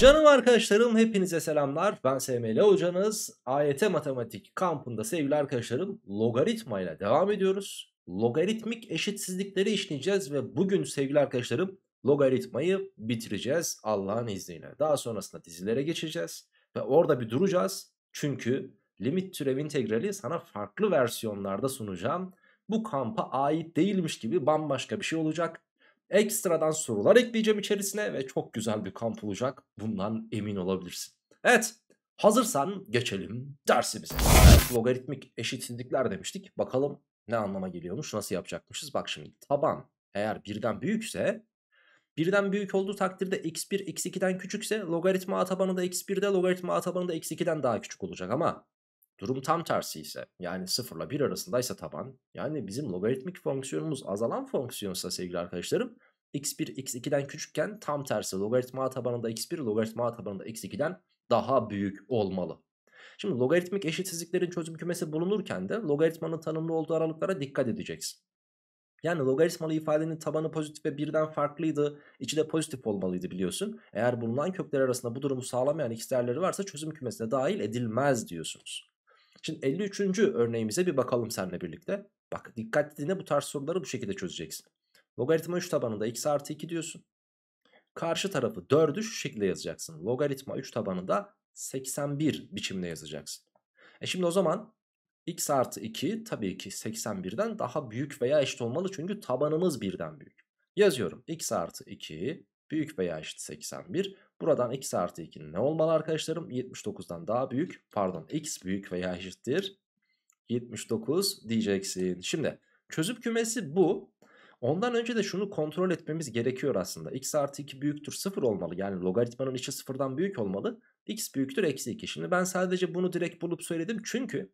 Canım arkadaşlarım hepinize selamlar. Ben SML hocanız. AYT Matematik kampında sevgili arkadaşlarım logaritma ile devam ediyoruz. Logaritmik eşitsizlikleri işleyeceğiz ve bugün sevgili arkadaşlarım logaritmayı bitireceğiz Allah'ın izniyle. Daha sonrasında dizilere geçeceğiz ve orada bir duracağız. Çünkü limit türev integrali sana farklı versiyonlarda sunacağım. Bu kampa ait değilmiş gibi bambaşka bir şey olacak. Ekstradan sorular ekleyeceğim içerisine ve çok güzel bir kamp olacak. Bundan emin olabilirsin. Evet hazırsan geçelim dersimize. Evet, logaritmik eşitsizlikler demiştik. Bakalım ne anlama geliyormuş nasıl yapacakmışız. Bak şimdi taban eğer birden büyükse birden büyük olduğu takdirde x1 x2'den küçükse logaritma a tabanı da x1'de logaritma a tabanı da x2'den daha küçük olacak ama Durum tam tersi ise yani 0 ile 1 arasındaysa taban yani bizim logaritmik fonksiyonumuz azalan fonksiyonsa sevgili arkadaşlarım x1 x2'den küçükken tam tersi logaritma tabanında x1 logaritma tabanında x2'den daha büyük olmalı. Şimdi logaritmik eşitsizliklerin çözüm kümesi bulunurken de logaritmanın tanımlı olduğu aralıklara dikkat edeceksin. Yani logaritmalı ifadenin tabanı pozitif ve birden farklıydı. İçi de pozitif olmalıydı biliyorsun. Eğer bulunan kökler arasında bu durumu sağlamayan x değerleri varsa çözüm kümesine dahil edilmez diyorsunuz. Şimdi 53. örneğimize bir bakalım seninle birlikte. Bak dikkatli dinle bu tarz soruları bu şekilde çözeceksin. Logaritma 3 tabanında x artı 2 diyorsun. Karşı tarafı 4'ü şu şekilde yazacaksın. Logaritma 3 tabanında 81 biçimde yazacaksın. E şimdi o zaman x artı 2 tabii ki 81'den daha büyük veya eşit olmalı. Çünkü tabanımız birden büyük. Yazıyorum x artı 2 büyük veya eşit 81. Buradan x artı 2'nin ne olmalı arkadaşlarım? 79'dan daha büyük. Pardon x büyük veya eşittir. 79 diyeceksin. Şimdi çözüm kümesi bu. Ondan önce de şunu kontrol etmemiz gerekiyor aslında. x artı 2 büyüktür 0 olmalı. Yani logaritmanın içi 0'dan büyük olmalı. x büyüktür eksi 2. Şimdi ben sadece bunu direkt bulup söyledim. Çünkü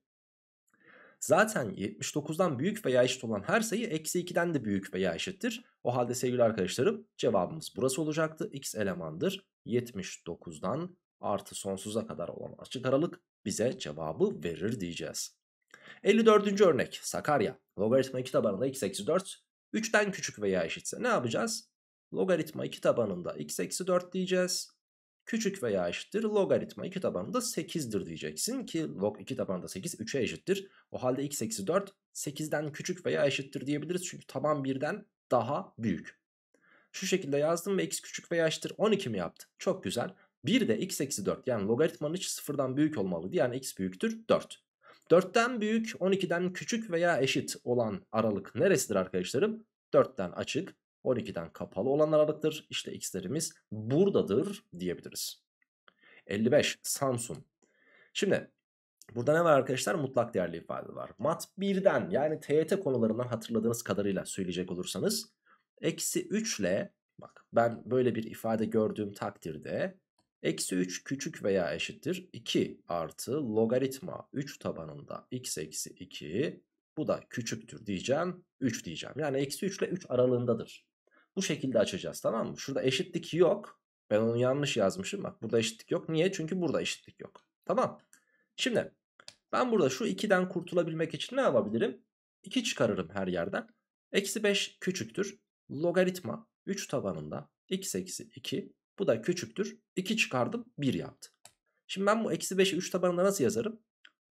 Zaten 79'dan büyük veya eşit olan her sayı eksi 2'den de büyük veya eşittir. O halde sevgili arkadaşlarım cevabımız burası olacaktı. X elemandır 79'dan artı sonsuza kadar olan açık aralık bize cevabı verir diyeceğiz. 54. örnek Sakarya. Logaritma 2 tabanında x eksi 4 3'ten küçük veya eşitse ne yapacağız? Logaritma 2 tabanında x eksi 4 diyeceğiz küçük veya eşittir logaritma 2 tabanında 8'dir diyeceksin ki log 2 tabanında 8 3'e eşittir. O halde x eksi 4 8'den küçük veya eşittir diyebiliriz çünkü taban 1'den daha büyük. Şu şekilde yazdım ve x küçük veya eşittir 12 mi yaptı? Çok güzel. Bir de x eksi 4 yani logaritmanın hiç sıfırdan büyük olmalıydı yani x büyüktür 4. 4'ten büyük 12'den küçük veya eşit olan aralık neresidir arkadaşlarım? 4'ten açık 12'den kapalı olan aralıktır. İşte x'lerimiz buradadır diyebiliriz. 55 Samsun. Şimdi burada ne var arkadaşlar? Mutlak değerli ifade var. Mat 1'den yani TYT konularından hatırladığınız kadarıyla söyleyecek olursanız eksi 3 ile bak ben böyle bir ifade gördüğüm takdirde Eksi 3 küçük veya eşittir 2 artı logaritma 3 tabanında x eksi 2 bu da küçüktür diyeceğim 3 diyeceğim. Yani eksi 3 ile 3 aralığındadır. Bu şekilde açacağız tamam mı? Şurada eşitlik yok. Ben onu yanlış yazmışım. Bak burada eşitlik yok. Niye? Çünkü burada eşitlik yok. Tamam. Şimdi ben burada şu 2'den kurtulabilmek için ne yapabilirim? 2 çıkarırım her yerden. Eksi 5 küçüktür. Logaritma 3 tabanında x eksi 2. Bu da küçüktür. 2 çıkardım 1 yaptı. Şimdi ben bu eksi 5'i 3 tabanında nasıl yazarım?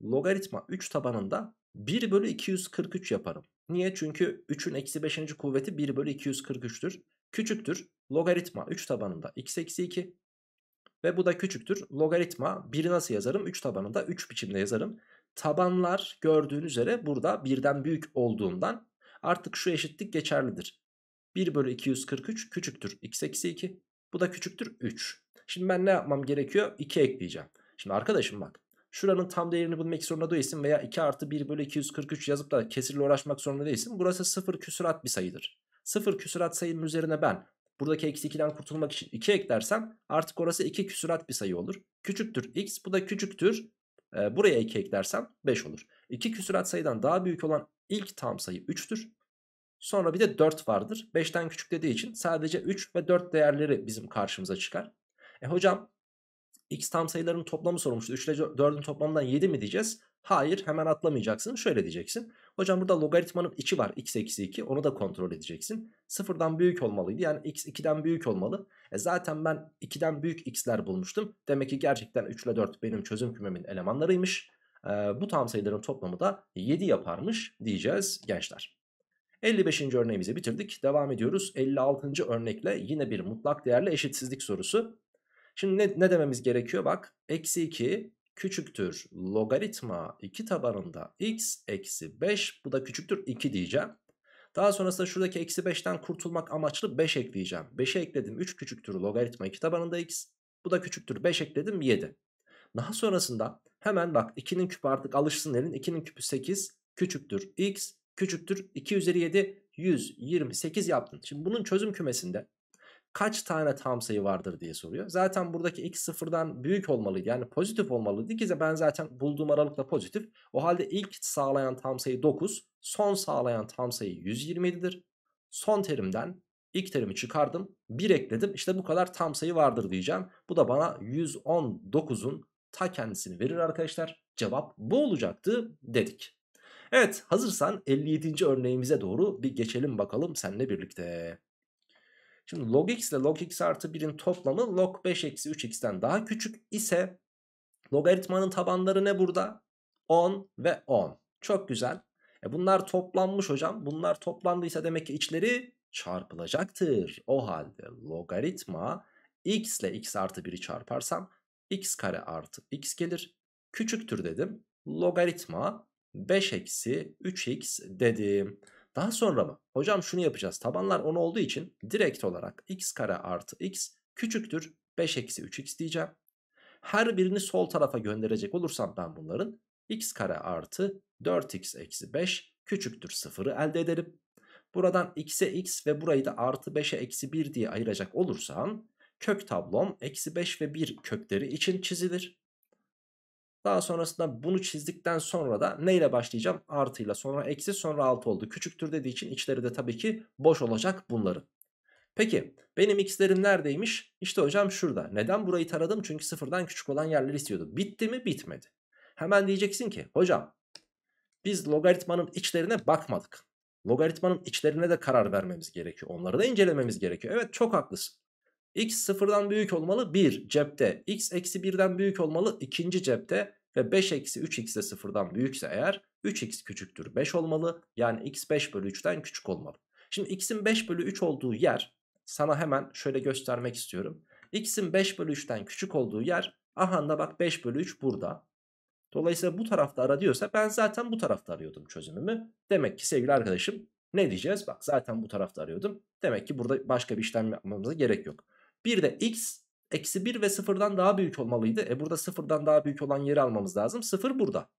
Logaritma 3 tabanında 1 bölü 243 yaparım. Niye? Çünkü 3'ün eksi 5. kuvveti 1 bölü 243'tür. Küçüktür logaritma 3 tabanında x eksi 2. Ve bu da küçüktür logaritma 1'i nasıl yazarım? 3 tabanında 3 biçimde yazarım. Tabanlar gördüğün üzere burada birden büyük olduğundan artık şu eşitlik geçerlidir. 1 bölü 243 küçüktür x eksi 2. Bu da küçüktür 3. Şimdi ben ne yapmam gerekiyor? 2 ekleyeceğim. Şimdi arkadaşım bak Şuranın tam değerini bulmak zorunda değilsin veya 2 artı 1 bölü 243 yazıp da kesirle uğraşmak zorunda değilsin. Burası 0 küsurat bir sayıdır. 0 küsurat sayının üzerine ben buradaki eksi 2'den kurtulmak için 2 eklersem artık orası 2 küsurat bir sayı olur. Küçüktür x bu da küçüktür. E, buraya 2 eklersem 5 olur. 2 küsurat sayıdan daha büyük olan ilk tam sayı 3'tür. Sonra bir de 4 vardır. 5'ten küçük dediği için sadece 3 ve 4 değerleri bizim karşımıza çıkar. E hocam x tam sayıların toplamı sorulmuştu. 3 ile 4'ün toplamından 7 mi diyeceğiz? Hayır hemen atlamayacaksın. Şöyle diyeceksin. Hocam burada logaritmanın 2 var. x eksi 2 onu da kontrol edeceksin. Sıfırdan büyük olmalıydı. Yani x 2'den büyük olmalı. E zaten ben 2'den büyük x'ler bulmuştum. Demek ki gerçekten 3 ile 4 benim çözüm kümemin elemanlarıymış. E, bu tam sayıların toplamı da 7 yaparmış diyeceğiz gençler. 55. örneğimizi bitirdik. Devam ediyoruz. 56. örnekle yine bir mutlak değerli eşitsizlik sorusu. Şimdi ne, ne dememiz gerekiyor? Bak eksi 2 küçüktür logaritma 2 tabanında x eksi 5 bu da küçüktür 2 diyeceğim. Daha sonrasında şuradaki eksi 5'ten kurtulmak amaçlı 5 ekleyeceğim. 5'e ekledim 3 küçüktür logaritma 2 tabanında x bu da küçüktür 5 ekledim 7. Daha sonrasında hemen bak 2'nin küpü artık alışsın elin 2'nin küpü 8 küçüktür x küçüktür 2 üzeri 7 128 yaptın. Şimdi bunun çözüm kümesinde kaç tane tam sayı vardır diye soruyor. Zaten buradaki x sıfırdan büyük olmalıydı. Yani pozitif olmalıydı ki ben zaten bulduğum aralıkla pozitif. O halde ilk sağlayan tam sayı 9. Son sağlayan tam sayı 127'dir. Son terimden ilk terimi çıkardım. bir ekledim. İşte bu kadar tam sayı vardır diyeceğim. Bu da bana 119'un ta kendisini verir arkadaşlar. Cevap bu olacaktı dedik. Evet hazırsan 57. örneğimize doğru bir geçelim bakalım seninle birlikte. Şimdi log x ile log x artı 1'in toplamı log 5 eksi 3x'ten daha küçük ise logaritmanın tabanları ne burada? 10 ve 10. Çok güzel. E bunlar toplanmış hocam. Bunlar toplandıysa demek ki içleri çarpılacaktır. O halde logaritma x ile x artı 1'i çarparsam x kare artı x gelir. Küçüktür dedim. Logaritma 5 eksi 3x dedim. Daha sonra mı? Hocam şunu yapacağız. Tabanlar 10 olduğu için direkt olarak x kare artı x küçüktür 5 eksi 3x diyeceğim. Her birini sol tarafa gönderecek olursam ben bunların x kare artı 4x eksi 5 küçüktür 0'ı elde ederim. Buradan x'e x ve burayı da artı 5'e eksi 1 diye ayıracak olursam kök tablom eksi 5 ve 1 kökleri için çizilir. Daha sonrasında bunu çizdikten sonra da neyle başlayacağım? Artıyla sonra eksi sonra 6 oldu. Küçüktür dediği için içleri de tabii ki boş olacak bunları. Peki benim x'lerim neredeymiş? İşte hocam şurada. Neden burayı taradım? Çünkü sıfırdan küçük olan yerleri istiyordu. Bitti mi? Bitmedi. Hemen diyeceksin ki hocam biz logaritmanın içlerine bakmadık. Logaritmanın içlerine de karar vermemiz gerekiyor. Onları da incelememiz gerekiyor. Evet çok haklısın. X sıfırdan büyük olmalı 1 cepte. X eksi 1'den büyük olmalı ikinci cepte. Ve 5 eksi 3x de sıfırdan büyükse eğer 3x küçüktür 5 olmalı. Yani x 5 bölü 3'ten küçük olmalı. Şimdi x'in 5 bölü 3 olduğu yer sana hemen şöyle göstermek istiyorum. x'in 5 bölü 3'ten küçük olduğu yer aha da bak 5 bölü 3 burada. Dolayısıyla bu tarafta ara diyorsa ben zaten bu tarafta arıyordum çözümümü. Demek ki sevgili arkadaşım ne diyeceğiz? Bak zaten bu tarafta arıyordum. Demek ki burada başka bir işlem yapmamıza gerek yok. Bir de x eksi 1 ve 0'dan daha büyük olmalıydı. E burada 0'dan daha büyük olan yeri almamız lazım. 0 burada.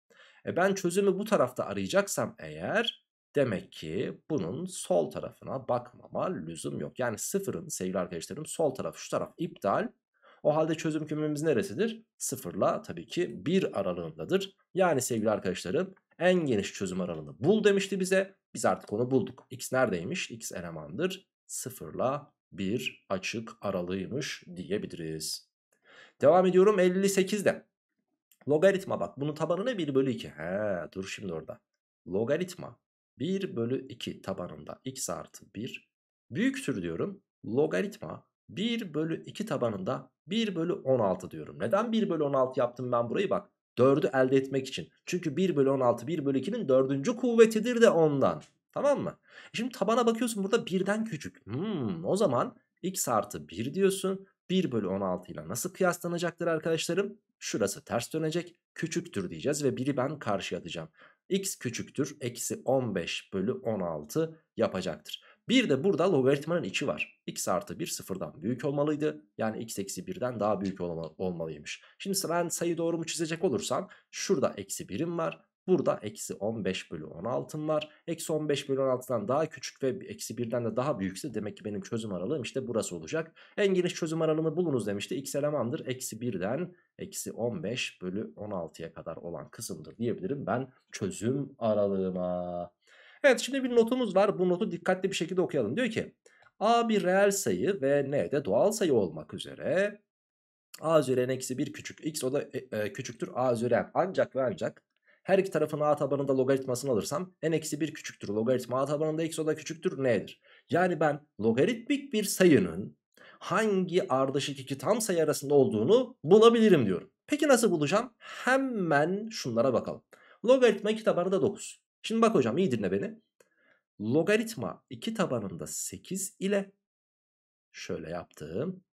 E ben çözümü bu tarafta arayacaksam eğer demek ki bunun sol tarafına bakmama lüzum yok. Yani 0'ın sevgili arkadaşlarım sol taraf şu taraf iptal. O halde çözüm kümemiz neresidir? 0'la tabii ki 1 aralığındadır. Yani sevgili arkadaşlarım en geniş çözüm aralığını bul demişti bize. Biz artık onu bulduk. X neredeymiş? X elemandır. 0'la bir açık aralıymış diyebiliriz. Devam ediyorum 58'de. Logaritma bak bunun tabanı ne 1 bölü 2. He dur şimdi orada. Logaritma 1 bölü 2 tabanında x artı 1 büyüktür diyorum. Logaritma 1 bölü 2 tabanında 1 bölü 16 diyorum. Neden 1 bölü 16 yaptım ben burayı bak. 4'ü elde etmek için. Çünkü 1 bölü 16 1 bölü 2'nin 4. kuvvetidir de ondan. Tamam mı? E, şimdi tabana bakıyorsun burada birden küçük. Hmm, o zaman x artı 1 diyorsun. 1 bölü 16 ile nasıl kıyaslanacaktır arkadaşlarım? Şurası ters dönecek. Küçüktür diyeceğiz ve 1'i ben karşıya atacağım. x küçüktür. Eksi 15 bölü 16 yapacaktır. Bir de burada logaritmanın içi var. x artı 1 sıfırdan büyük olmalıydı. Yani x eksi 1'den daha büyük olmalıymış. Şimdi ben sayı doğru mu çizecek olursam şurada eksi 1'im var. Burada eksi 15 bölü 16'm var. Eksi 15 bölü 16'dan daha küçük ve eksi 1'den de daha büyükse demek ki benim çözüm aralığım işte burası olacak. En geniş çözüm aralığını bulunuz demişti. X elemandır. Eksi 1'den eksi 15 bölü 16'ya kadar olan kısımdır diyebilirim ben çözüm aralığıma. Evet şimdi bir notumuz var. Bu notu dikkatli bir şekilde okuyalım. Diyor ki A bir reel sayı ve N de doğal sayı olmak üzere A üzeri n eksi 1 küçük x o da e, e, küçüktür a üzeri n ancak ve ancak her iki tarafın a tabanında logaritmasını alırsam n-1 küçüktür. Logaritma a tabanında x o da küçüktür n'dir. Yani ben logaritmik bir sayının hangi ardışık iki tam sayı arasında olduğunu bulabilirim diyorum. Peki nasıl bulacağım? Hemen şunlara bakalım. Logaritma 2 tabanında 9. Şimdi bak hocam iyi dinle beni. Logaritma 2 tabanında 8 ile şöyle yaptığım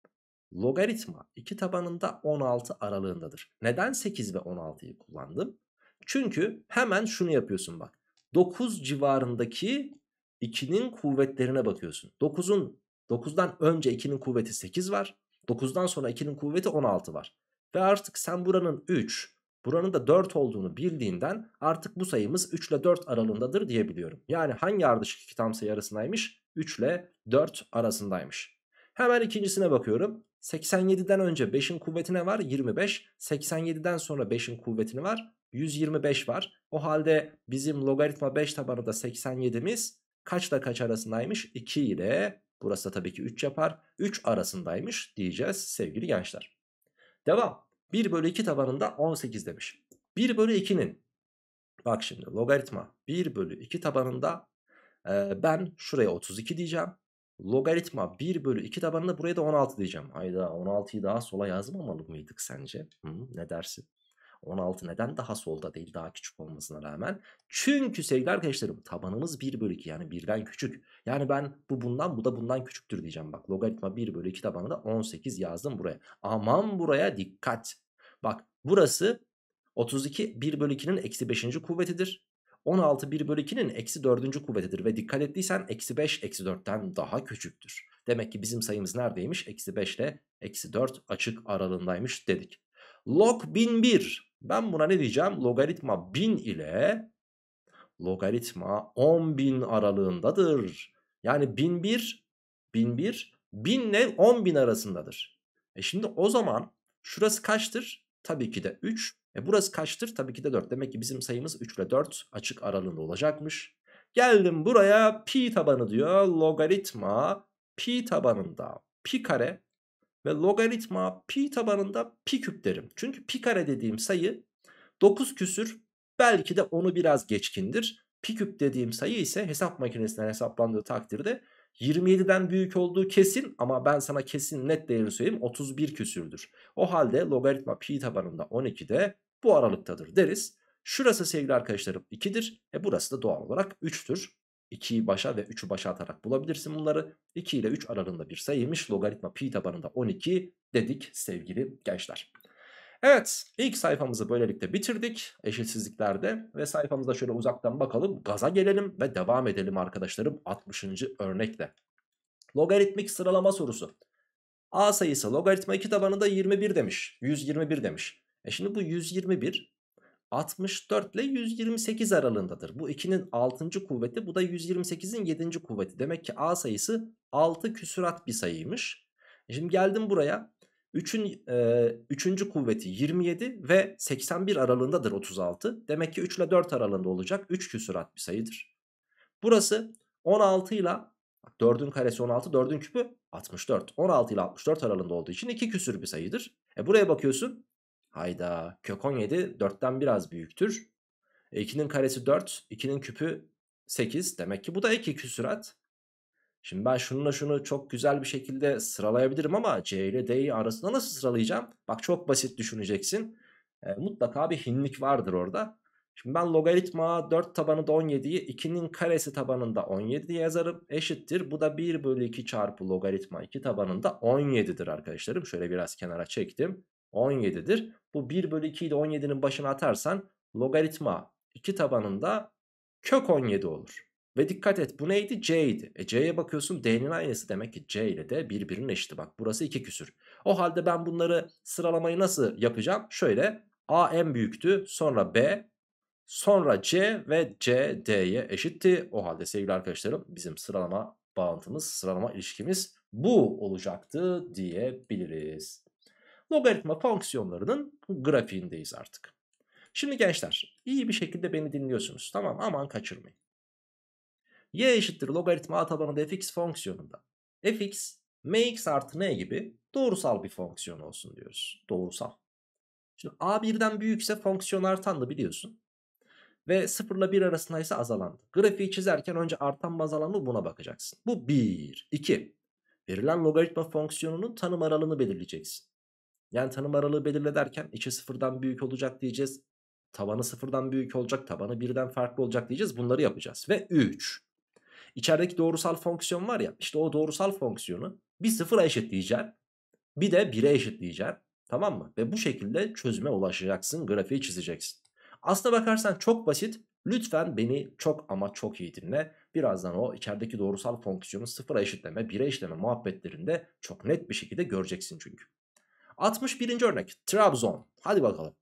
logaritma 2 tabanında 16 aralığındadır. Neden 8 ve 16'yı kullandım? Çünkü hemen şunu yapıyorsun bak. 9 civarındaki 2'nin kuvvetlerine bakıyorsun. 9'un 9'dan önce 2'nin kuvveti 8 var. 9'dan sonra 2'nin kuvveti 16 var. Ve artık sen buranın 3, buranın da 4 olduğunu bildiğinden artık bu sayımız 3 ile 4 aralığındadır diyebiliyorum. Yani hangi ardışık iki tam sayı arasındaymış? 3 ile 4 arasındaymış. Hemen ikincisine bakıyorum. 87'den önce 5'in kuvvetine var 25. 87'den sonra 5'in kuvvetini var 125 var. O halde bizim logaritma 5 tabanı da 87'miz kaçla kaç arasındaymış? 2 ile burası da tabii ki 3 yapar. 3 arasındaymış diyeceğiz sevgili gençler. Devam. 1 bölü 2 tabanında 18 demiş. 1 bölü 2'nin bak şimdi logaritma 1 bölü 2 tabanında e, ben şuraya 32 diyeceğim. Logaritma 1 bölü 2 tabanında buraya da 16 diyeceğim. Hayda 16'yı daha sola yazmamalı mıydık sence? Hı, ne dersin? 16 neden daha solda değil daha küçük olmasına rağmen. Çünkü sevgili arkadaşlarım tabanımız 1 bölü 2 yani birden küçük. Yani ben bu bundan bu da bundan küçüktür diyeceğim bak. Logaritma 1 bölü 2 tabanı da 18 yazdım buraya. Aman buraya dikkat. Bak burası 32 1 bölü 2'nin eksi 5. kuvvetidir. 16 1 bölü 2'nin eksi 4. kuvvetidir ve dikkat ettiysen eksi 5 eksi 4'ten daha küçüktür. Demek ki bizim sayımız neredeymiş? Eksi 5 ile eksi 4 açık aralığındaymış dedik. Log 1001 ben buna ne diyeceğim? Logaritma 1000 ile logaritma 10.000 aralığındadır. Yani 1001, 1001, 1000 ile 10.000 arasındadır. E şimdi o zaman şurası kaçtır? Tabii ki de 3. E burası kaçtır? Tabii ki de 4. Demek ki bizim sayımız 3 ile 4 açık aralığında olacakmış. Geldim buraya pi tabanı diyor. Logaritma pi tabanında pi kare ve logaritma pi tabanında pi küp derim. Çünkü pi kare dediğim sayı 9 küsür belki de onu biraz geçkindir. Pi küp dediğim sayı ise hesap makinesinden hesaplandığı takdirde 27'den büyük olduğu kesin ama ben sana kesin net değerini söyleyeyim 31 küsürdür. O halde logaritma pi tabanında 12'de bu aralıktadır deriz. Şurası sevgili arkadaşlarım 2'dir. E burası da doğal olarak 3'tür. 2'yi başa ve 3'ü başa atarak bulabilirsin bunları. 2 ile 3 aralığında bir sayıymış. Logaritma pi tabanında 12 dedik sevgili gençler. Evet ilk sayfamızı böylelikle bitirdik eşitsizliklerde ve sayfamıza şöyle uzaktan bakalım gaza gelelim ve devam edelim arkadaşlarım 60. örnekle. Logaritmik sıralama sorusu. A sayısı logaritma 2 tabanında 21 demiş. 121 demiş. E şimdi bu 121 64 ile 128 aralığındadır. Bu 2'nin 6. kuvveti bu da 128'in 7. kuvveti. Demek ki A sayısı 6 küsurat bir sayıymış. E şimdi geldim buraya. 3'ün e, kuvveti 27 ve 81 aralığındadır 36. Demek ki 3 ile 4 aralığında olacak 3 küsurat bir sayıdır. Burası 16 ile 4'ün karesi 16, 4'ün küpü 64. 16 ile 64 aralığında olduğu için 2 küsür bir sayıdır. E buraya bakıyorsun Hayda. Kök 17 4'ten biraz büyüktür. E 2'nin karesi 4. 2'nin küpü 8. Demek ki bu da 2 küsurat. Şimdi ben şununla şunu çok güzel bir şekilde sıralayabilirim ama C ile D'yi arasında nasıl sıralayacağım? Bak çok basit düşüneceksin. E, mutlaka bir hinlik vardır orada. Şimdi ben logaritma 4 tabanında 17'yi 2'nin karesi tabanında 17 diye yazarım. Eşittir. Bu da 1 bölü 2 çarpı logaritma 2 tabanında 17'dir arkadaşlarım. Şöyle biraz kenara çektim. 17'dir. Bu 1 bölü 2 ile 17'nin başına atarsan logaritma 2 tabanında kök 17 olur. Ve dikkat et bu neydi? C idi. E C'ye bakıyorsun D'nin aynısı demek ki C ile de birbirinin eşiti. Bak burası 2 küsür. O halde ben bunları sıralamayı nasıl yapacağım? Şöyle A en büyüktü sonra B sonra C ve C D'ye eşitti. O halde sevgili arkadaşlarım bizim sıralama bağıntımız sıralama ilişkimiz bu olacaktı diyebiliriz logaritma fonksiyonlarının grafiğindeyiz artık. Şimdi gençler iyi bir şekilde beni dinliyorsunuz tamam aman kaçırmayın. y eşittir logaritma a tabanında fx fonksiyonunda fx mx artı n gibi doğrusal bir fonksiyon olsun diyoruz. Doğrusal. Şimdi a birden büyükse fonksiyon artandı biliyorsun. Ve 0 ile 1 arasında ise azalandı. Grafiği çizerken önce artan mı azalan mı buna bakacaksın. Bu 1. 2. Verilen logaritma fonksiyonunun tanım aralığını belirleyeceksin. Yani tanım aralığı belirle derken içi sıfırdan büyük olacak diyeceğiz. Tabanı sıfırdan büyük olacak. Tabanı birden farklı olacak diyeceğiz. Bunları yapacağız. Ve 3. İçerideki doğrusal fonksiyon var ya. işte o doğrusal fonksiyonu bir sıfıra eşitleyeceksin. Bir de 1'e eşitleyeceksin. Tamam mı? Ve bu şekilde çözüme ulaşacaksın. Grafiği çizeceksin. Aslına bakarsan çok basit. Lütfen beni çok ama çok iyi dinle. Birazdan o içerideki doğrusal fonksiyonu sıfıra eşitleme, bire eşitleme muhabbetlerinde çok net bir şekilde göreceksin çünkü. 61. örnek Trabzon. Hadi bakalım.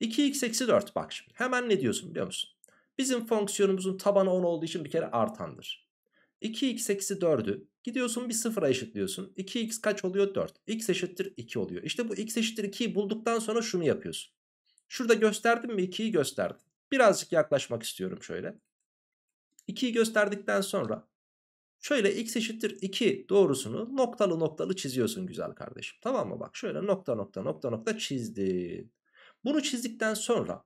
2x eksi 4 bak şimdi. Hemen ne diyorsun biliyor musun? Bizim fonksiyonumuzun tabanı 10 olduğu için bir kere artandır. 2x eksi 4'ü gidiyorsun bir sıfıra eşitliyorsun. 2x kaç oluyor? 4. x eşittir 2 oluyor. İşte bu x eşittir 2'yi bulduktan sonra şunu yapıyorsun. Şurada gösterdim mi 2'yi gösterdim. Birazcık yaklaşmak istiyorum şöyle. 2'yi gösterdikten sonra Şöyle x eşittir 2 doğrusunu noktalı noktalı çiziyorsun güzel kardeşim. Tamam mı? Bak şöyle nokta nokta nokta nokta çizdin. Bunu çizdikten sonra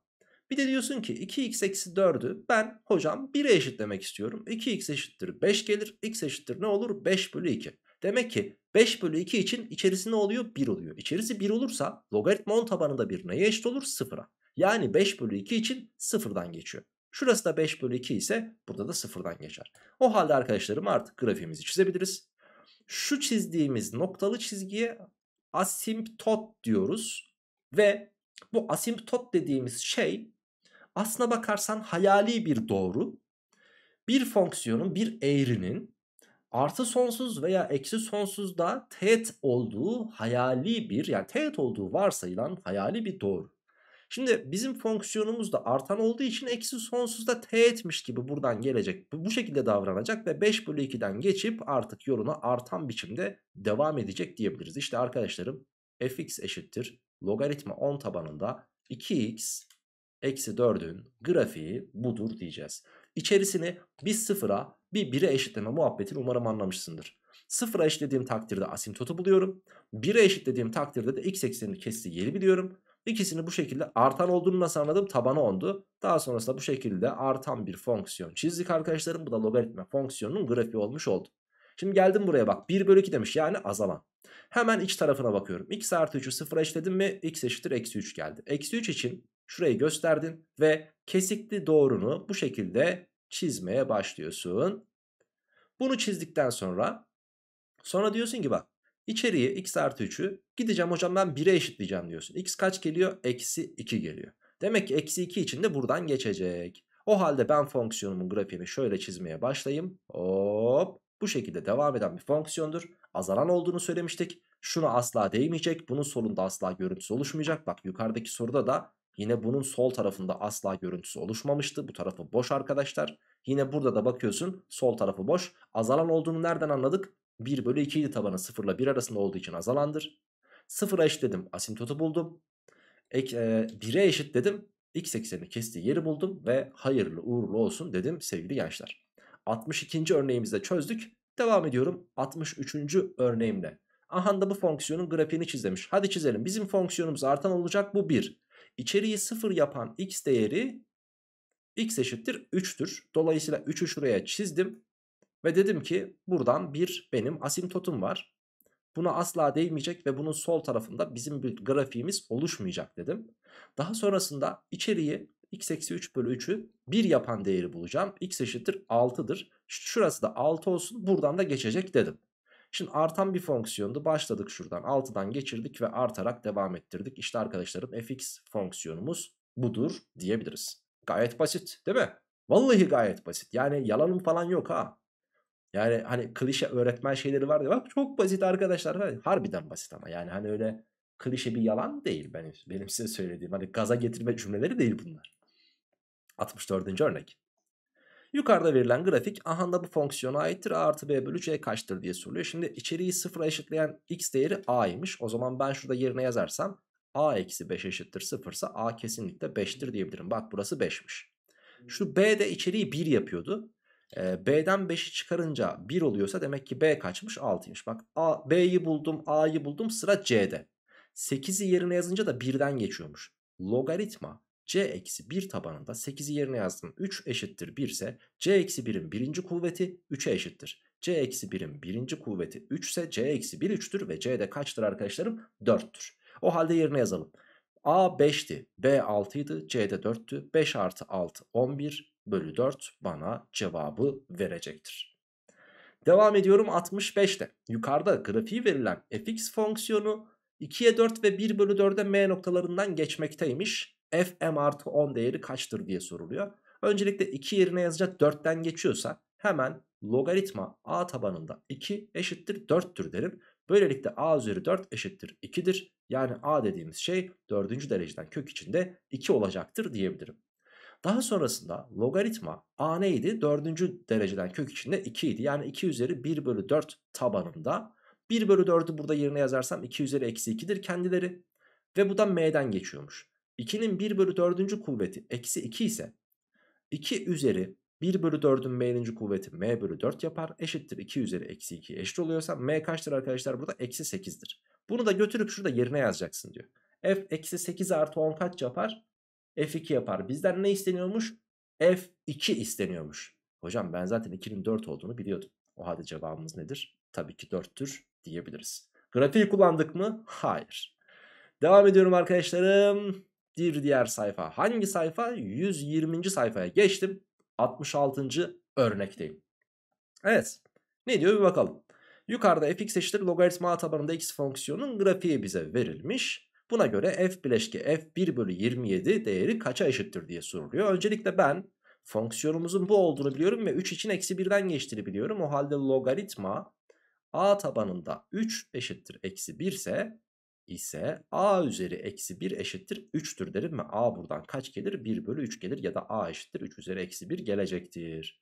bir de diyorsun ki 2x eksi 4'ü ben hocam 1'e eşitlemek istiyorum. 2x eşittir 5 gelir. x eşittir ne olur? 5 bölü 2. Demek ki 5 bölü 2 için içerisi ne oluyor? 1 oluyor. İçerisi 1 olursa logaritma 10 tabanında 1 neye eşit olur? 0'a. Yani 5 bölü 2 için 0'dan geçiyor. Şurası da 5 bölü 2 ise burada da sıfırdan geçer. O halde arkadaşlarım artık grafiğimizi çizebiliriz. Şu çizdiğimiz noktalı çizgiye asimptot diyoruz. Ve bu asimptot dediğimiz şey aslına bakarsan hayali bir doğru. Bir fonksiyonun bir eğrinin artı sonsuz veya eksi sonsuzda teğet olduğu hayali bir yani teğet olduğu varsayılan hayali bir doğru. Şimdi bizim fonksiyonumuz da artan olduğu için eksi sonsuzda t etmiş gibi buradan gelecek. Bu şekilde davranacak ve 5 bölü 2'den geçip artık yoluna artan biçimde devam edecek diyebiliriz. İşte arkadaşlarım fx eşittir logaritma 10 tabanında 2x eksi 4'ün grafiği budur diyeceğiz. İçerisini bir sıfıra bir 1'e eşitleme muhabbetini umarım anlamışsındır. Sıfıra eşitlediğim takdirde asimtotu buluyorum. 1'e eşitlediğim takdirde de x eksenini kestiği yeri biliyorum. İkisini bu şekilde artan olduğunu nasıl anladım? Tabanı 10'du. Daha sonrasında bu şekilde artan bir fonksiyon çizdik arkadaşlarım. Bu da logaritma fonksiyonunun grafiği olmuş oldu. Şimdi geldim buraya bak 1 bölü 2 demiş yani azalan. Hemen iç tarafına bakıyorum. x artı 3'ü 0'a işledim mi x eşittir eksi 3 geldi. Eksi 3 için şurayı gösterdin ve kesikli doğrunu bu şekilde çizmeye başlıyorsun. Bunu çizdikten sonra sonra diyorsun ki bak İçeriye x artı 3'ü gideceğim hocam ben 1'e eşitleyeceğim diyorsun. x kaç geliyor? Eksi 2 geliyor. Demek ki eksi 2 için de buradan geçecek. O halde ben fonksiyonumun grafiğini şöyle çizmeye başlayayım. Hop bu şekilde devam eden bir fonksiyondur. Azalan olduğunu söylemiştik. Şuna asla değmeyecek. Bunun solunda asla görüntüsü oluşmayacak. Bak yukarıdaki soruda da yine bunun sol tarafında asla görüntüsü oluşmamıştı. Bu tarafı boş arkadaşlar. Yine burada da bakıyorsun sol tarafı boş. Azalan olduğunu nereden anladık? 1 bölü 2 idi tabanı 0 ile 1 arasında olduğu için azalandır. 0'a eşitledim asimtotu buldum. Ek, e, 1'e dedim, x eksenini kestiği yeri buldum ve hayırlı uğurlu olsun dedim sevgili gençler. 62. örneğimizde çözdük. Devam ediyorum 63. örneğimle. Aha da bu fonksiyonun grafiğini çizlemiş. Hadi çizelim. Bizim fonksiyonumuz artan olacak bu 1. İçeriği 0 yapan x değeri x eşittir 3'tür. Dolayısıyla 3'ü şuraya çizdim. Ve dedim ki buradan bir benim asimtotum var. Buna asla değmeyecek ve bunun sol tarafında bizim bir grafiğimiz oluşmayacak dedim. Daha sonrasında içeriği x eksi 3 bölü 3'ü 1 yapan değeri bulacağım. x eşittir 6'dır. Şurası da 6 olsun buradan da geçecek dedim. Şimdi artan bir fonksiyondu. Başladık şuradan 6'dan geçirdik ve artarak devam ettirdik. İşte arkadaşlarım fx fonksiyonumuz budur diyebiliriz. Gayet basit değil mi? Vallahi gayet basit. Yani yalanım falan yok ha. Yani hani klişe öğretmen şeyleri var ya bak çok basit arkadaşlar. Harbiden basit ama yani hani öyle klişe bir yalan değil benim, benim size söylediğim. Hani gaza getirme cümleleri değil bunlar. 64. örnek. Yukarıda verilen grafik ahanda bu fonksiyona aittir. A artı b bölü c kaçtır diye soruluyor. Şimdi içeriği sıfıra eşitleyen x değeri a'ymış. O zaman ben şurada yerine yazarsam a eksi 5 eşittir sıfırsa a kesinlikle 5'tir diyebilirim. Bak burası 5'miş. Şu b de içeriği 1 yapıyordu. B'den 5'i çıkarınca 1 oluyorsa demek ki B kaçmış 6'ymış. Bak A, B'yi buldum A'yı buldum sıra C'de. 8'i yerine yazınca da 1'den geçiyormuş. Logaritma C eksi 1 tabanında 8'i yerine yazdım 3 eşittir 1 ise C eksi 1'in birinci kuvveti 3'e eşittir. C eksi 1'in birinci kuvveti 3 ise C eksi 1 3'tür ve C'de kaçtır arkadaşlarım 4'tür. O halde yerine yazalım. A 5'ti, B 6'ydı, C'de de 4'tü. 5 artı 6 11, bölü 4 bana cevabı verecektir. Devam ediyorum 65'te. Yukarıda grafiği verilen fx fonksiyonu 2'ye 4 ve 1 bölü 4'e m noktalarından geçmekteymiş. fm artı 10 değeri kaçtır diye soruluyor. Öncelikle 2 yerine yazacak 4'ten geçiyorsa hemen logaritma a tabanında 2 eşittir 4'tür derim. Böylelikle a üzeri 4 eşittir 2'dir. Yani a dediğimiz şey 4. dereceden kök içinde 2 olacaktır diyebilirim. Daha sonrasında logaritma a neydi? dördüncü dereceden kök içinde 2 idi. Yani 2 üzeri 1 bölü 4 tabanında. 1 bölü 4'ü burada yerine yazarsam 2 üzeri eksi 2'dir kendileri. Ve bu da m'den geçiyormuş. 2'nin 1 bölü 4. kuvveti eksi 2 ise 2 üzeri 1 bölü 4'ün m'nin kuvveti m bölü 4 yapar. Eşittir 2 üzeri eksi 2 eşit oluyorsa m kaçtır arkadaşlar? Burada eksi 8'dir. Bunu da götürüp şurada yerine yazacaksın diyor. f eksi 8 artı 10 kaç yapar? F2 yapar. Bizden ne isteniyormuş? F2 isteniyormuş. Hocam ben zaten 2'nin 4 olduğunu biliyordum. O halde cevabımız nedir? Tabii ki 4'tür diyebiliriz. Grafiği kullandık mı? Hayır. Devam ediyorum arkadaşlarım. Bir diğer sayfa. Hangi sayfa? 120. sayfaya geçtim. 66. örnekteyim. Evet. Ne diyor bir bakalım. Yukarıda fx eşittir logaritma tabanında x fonksiyonun grafiği bize verilmiş. Buna göre f bileşke f 1 bölü 27 değeri kaça eşittir diye soruluyor. Öncelikle ben fonksiyonumuzun bu olduğunu biliyorum ve 3 için eksi 1'den geçtiğini biliyorum. O halde logaritma a tabanında 3 eşittir eksi 1 ise ise a üzeri eksi 1 eşittir 3'tür derim ve a buradan kaç gelir? 1 bölü 3 gelir ya da a eşittir 3 üzeri eksi 1 gelecektir.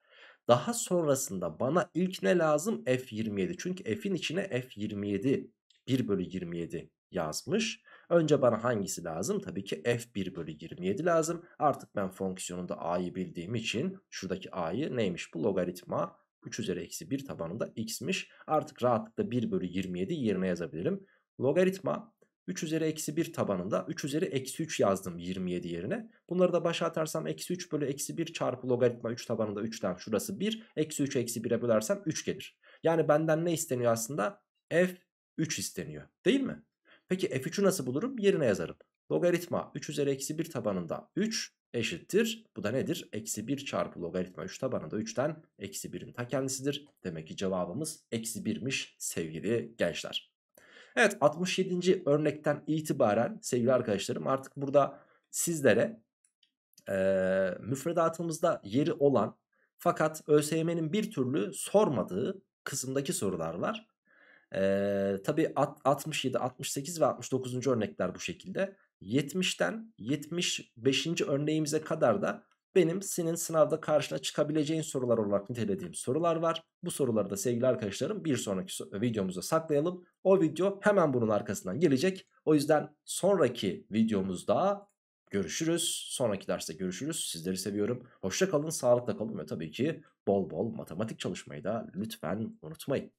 Daha sonrasında bana ilk ne lazım? F27 çünkü f'in içine F27 1 bölü 27 yazmış. Önce bana hangisi lazım? Tabii ki f1 bölü 27 lazım. Artık ben fonksiyonunda a'yı bildiğim için şuradaki a'yı neymiş bu logaritma 3 üzeri eksi 1 tabanında x'miş. Artık rahatlıkla 1 bölü 27 yerine yazabilirim. Logaritma 3 üzeri eksi 1 tabanında 3 üzeri eksi 3 yazdım 27 yerine. Bunları da başa atarsam eksi 3 bölü eksi 1 çarpı logaritma 3 tabanında 3'ten şurası 1. Eksi 3 eksi 1'e bölersem 3 gelir. Yani benden ne isteniyor aslında? F 3 isteniyor değil mi? Peki f3'ü nasıl bulurum? Yerine yazarım. Logaritma 3 üzeri eksi 1 tabanında 3 eşittir. Bu da nedir? Eksi 1 çarpı logaritma 3 tabanında 3'ten eksi 1'in ta kendisidir. Demek ki cevabımız eksi 1'miş sevgili gençler. Evet 67. örnekten itibaren sevgili arkadaşlarım artık burada sizlere e, müfredatımızda yeri olan fakat ÖSYM'nin bir türlü sormadığı kısımdaki sorular var. Ee, tabii 67, 68 ve 69. örnekler bu şekilde. 70'ten 75. örneğimize kadar da benim senin sınavda karşına çıkabileceğin sorular olarak nitelediğim sorular var. Bu soruları da sevgili arkadaşlarım bir sonraki videomuza saklayalım. O video hemen bunun arkasından gelecek. O yüzden sonraki videomuzda görüşürüz. Sonraki derste görüşürüz. Sizleri seviyorum. Hoşça kalın, sağlıkla kalın ve tabii ki bol bol matematik çalışmayı da lütfen unutmayın.